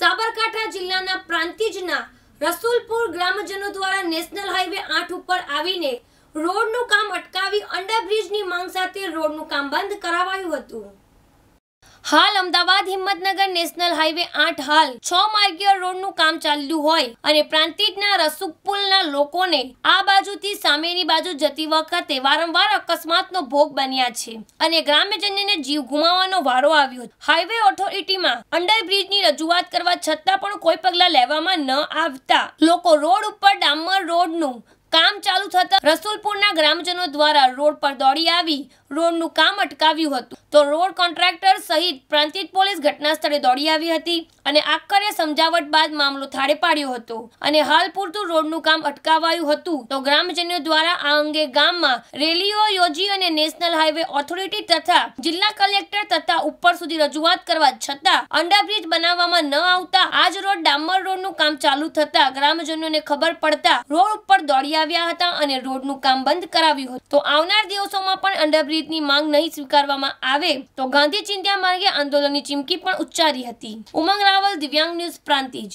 સાબરકાંઠા જિલ્લાના પ્રાંતિજના રસુલપુર ગ્રામજનો દ્વારા નેશનલ હાઈવે આઠ ઉપર આવીને રોડનું કામ અટકાવી અંડરબ્રિજની માંગ સાથે રોડનું કામ બંધ કરાવાયું હતું હાલ અમદાવાદ હિંમતનગર નેશનલ હાઈવે આઠ હાલ છ માર્ગીય રોડનું કામ ચાલ્યું હોય અને પ્રાંતિજના રસુકપુલના લોકોને આ બાજુથી સામેની બાજુ જતી વખતે વારંવાર અકસ્માતનો ભોગ બન્યા છે અને ગ્રામ્યજનને જીવ ગુમાવવાનો વારો આવ્યો હાઈવે ઓથોરિટીમાં અંડરબ્રિજની રજૂઆત કરવા છતાં પણ કોઈ પગલાં લેવામાં ન આવતા લોકો રોડ ઉપર ડામર રોડનું કામ ચાલુ થતાં રસુલપુરના ગ્રામજનો દ્વારા રોડ પર દોડી આવી રોડનું કામ અટકાવ્યું હતું તો રોડ કોન્ટ્રાક્ટર સહિત પ્રાંતિજ પોલીસ ઘટના સ્થળે દોડી આવી હતી અને આખરે સમજાવટ બાદ મામલો થાળે પાડ્યો હતો અને હાલ પૂરતું રોડનું કામ અટકાવાયું હતું તો ગ્રામજનો દ્વારા આ અંગે ગામમાં રેલીઓ યોજી અને નેશનલ હાઈવે ઓથોરિટી તથા જિલ્લા કલેક્ટર તથા ઉપર સુધી રજૂઆત કરવા છતાં અંડરબ્રિજ બનાવવામાં ન આવતા આજ રોડ ડામર રોડનું કામ ચાલુ થતા ગ્રામજનોને ખબર પડતા રોડ ઉપર દોડી આવ્યા હતા અને રોડનું કામ બંધ કરાવ્યું હતું તો આવનાર દિવસોમાં પણ અંડરબ્રિજ રીતની માંગ નહીં સ્વીકારવામાં આવે તો ગાંધી ચિંત્યા માર્ગે આંદોલનની ચીમકી પણ ઉચ્ચારી હતી ઉમંગ રાવલ દિવ્યાંગ ન્યૂઝ પ્રાંતિજ